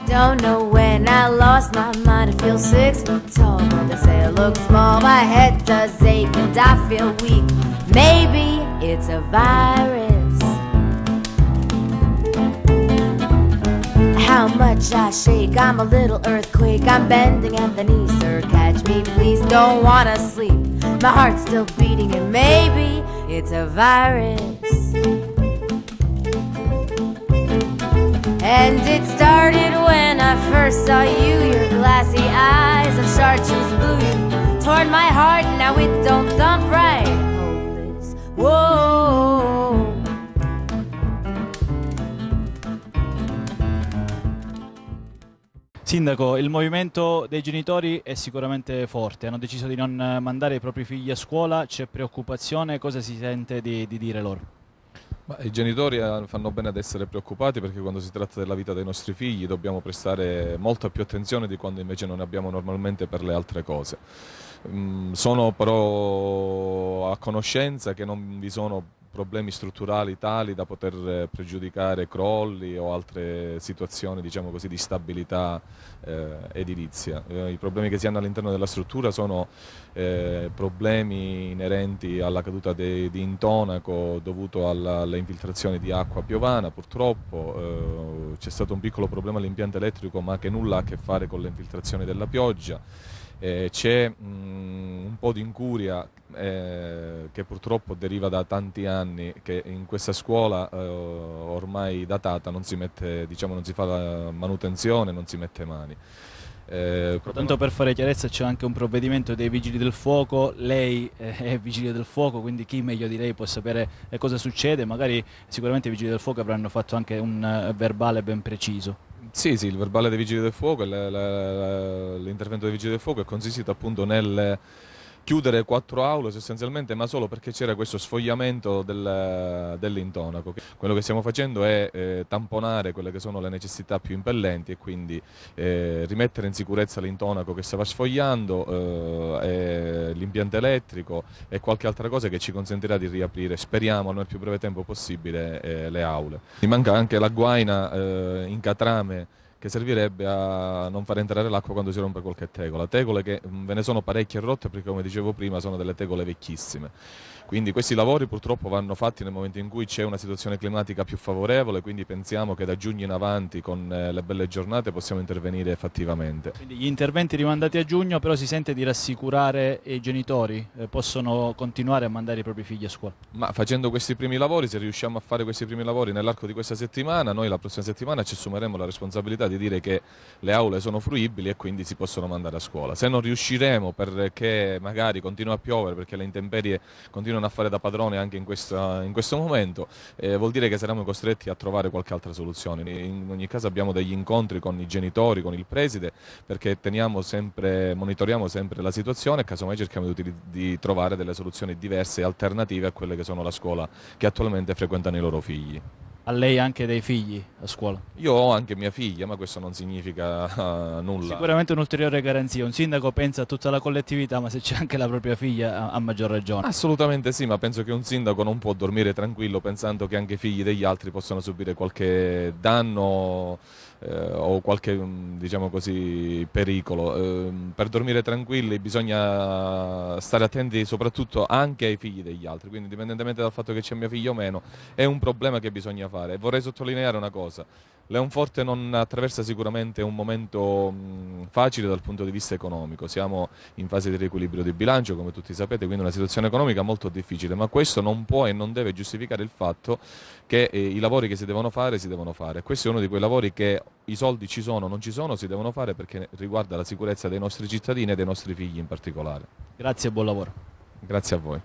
I don't know when I lost my mind. I feel six feet tall. They say I look small. My head does ache and I feel weak. Maybe it's a virus. How much I shake, I'm a little earthquake. I'm bending at the knees, sir. Catch me, please. Don't wanna sleep. My heart's still beating, and maybe it's a virus. And it started when I first saw you Your glassy eyes of chartreuse blue You torn my heart, now it don't thump right Hopeless, whoa Sindaco, il movimento dei genitori è sicuramente forte, hanno deciso di non mandare i propri figli a scuola, c'è preoccupazione, cosa si sente di, di dire loro? Ma I genitori eh, fanno bene ad essere preoccupati perché quando si tratta della vita dei nostri figli dobbiamo prestare molta più attenzione di quando invece non ne abbiamo normalmente per le altre cose. Mm, sono però a conoscenza che non vi sono problemi strutturali tali da poter eh, pregiudicare crolli o altre situazioni diciamo così, di stabilità eh, edilizia. Eh, I problemi che si hanno all'interno della struttura sono eh, problemi inerenti alla caduta de, di intonaco dovuto alla, alle infiltrazioni di acqua piovana, purtroppo eh, c'è stato un piccolo problema all'impianto elettrico ma che nulla ha a che fare con le infiltrazioni della pioggia eh, c'è mm, un po' di incuria eh, che purtroppo deriva da tanti anni che in questa scuola eh, ormai datata non si, mette, diciamo, non si fa la manutenzione, non si mette mani. Eh, Tanto per fare chiarezza c'è anche un provvedimento dei vigili del fuoco, lei eh, è vigile del fuoco, quindi chi meglio di lei può sapere eh, cosa succede, magari sicuramente i vigili del fuoco avranno fatto anche un eh, verbale ben preciso. Sì, sì, il verbale dei vigili del fuoco, l'intervento dei vigili del fuoco è consistito appunto nel chiudere quattro aule sostanzialmente, ma solo perché c'era questo sfogliamento del, dell'intonaco. Quello che stiamo facendo è eh, tamponare quelle che sono le necessità più impellenti e quindi eh, rimettere in sicurezza l'intonaco che stava sfogliando eh, l'impianto elettrico e qualche altra cosa che ci consentirà di riaprire, speriamo nel più breve tempo possibile, eh, le aule. Mi manca anche la guaina eh, in catrame che servirebbe a non far entrare l'acqua quando si rompe qualche tegola. Tegole che mm, ve ne sono parecchie rotte perché come dicevo prima sono delle tegole vecchissime. Quindi questi lavori purtroppo vanno fatti nel momento in cui c'è una situazione climatica più favorevole, quindi pensiamo che da giugno in avanti con eh, le belle giornate possiamo intervenire effettivamente. Quindi gli interventi rimandati a giugno però si sente di rassicurare i genitori, eh, possono continuare a mandare i propri figli a scuola? Ma facendo questi primi lavori, se riusciamo a fare questi primi lavori nell'arco di questa settimana, noi la prossima settimana ci assumeremo la responsabilità di dire che le aule sono fruibili e quindi si possono mandare a scuola. Se non riusciremo perché magari continua a piovere, perché le intemperie continuano a fare da padrone anche in, questa, in questo momento, eh, vuol dire che saremo costretti a trovare qualche altra soluzione. In ogni caso abbiamo degli incontri con i genitori, con il preside, perché sempre, monitoriamo sempre la situazione e casomai cerchiamo di, di trovare delle soluzioni diverse e alternative a quelle che sono la scuola che attualmente frequentano i loro figli a lei anche dei figli a scuola? Io ho anche mia figlia, ma questo non significa uh, nulla. Sicuramente un'ulteriore garanzia. Un sindaco pensa a tutta la collettività, ma se c'è anche la propria figlia, ha maggior ragione. Assolutamente sì, ma penso che un sindaco non può dormire tranquillo pensando che anche i figli degli altri possano subire qualche danno eh, o qualche mm, diciamo così, pericolo. Eh, per dormire tranquilli bisogna stare attenti soprattutto anche ai figli degli altri, quindi indipendentemente dal fatto che c'è mia figlia o meno, è un problema che bisogna fare fare. vorrei sottolineare una cosa. Leonforte non attraversa sicuramente un momento facile dal punto di vista economico, siamo in fase di riequilibrio di bilancio come tutti sapete, quindi una situazione economica molto difficile, ma questo non può e non deve giustificare il fatto che eh, i lavori che si devono fare si devono fare. Questo è uno di quei lavori che i soldi ci sono o non ci sono, si devono fare perché riguarda la sicurezza dei nostri cittadini e dei nostri figli in particolare. Grazie e buon lavoro. Grazie a voi.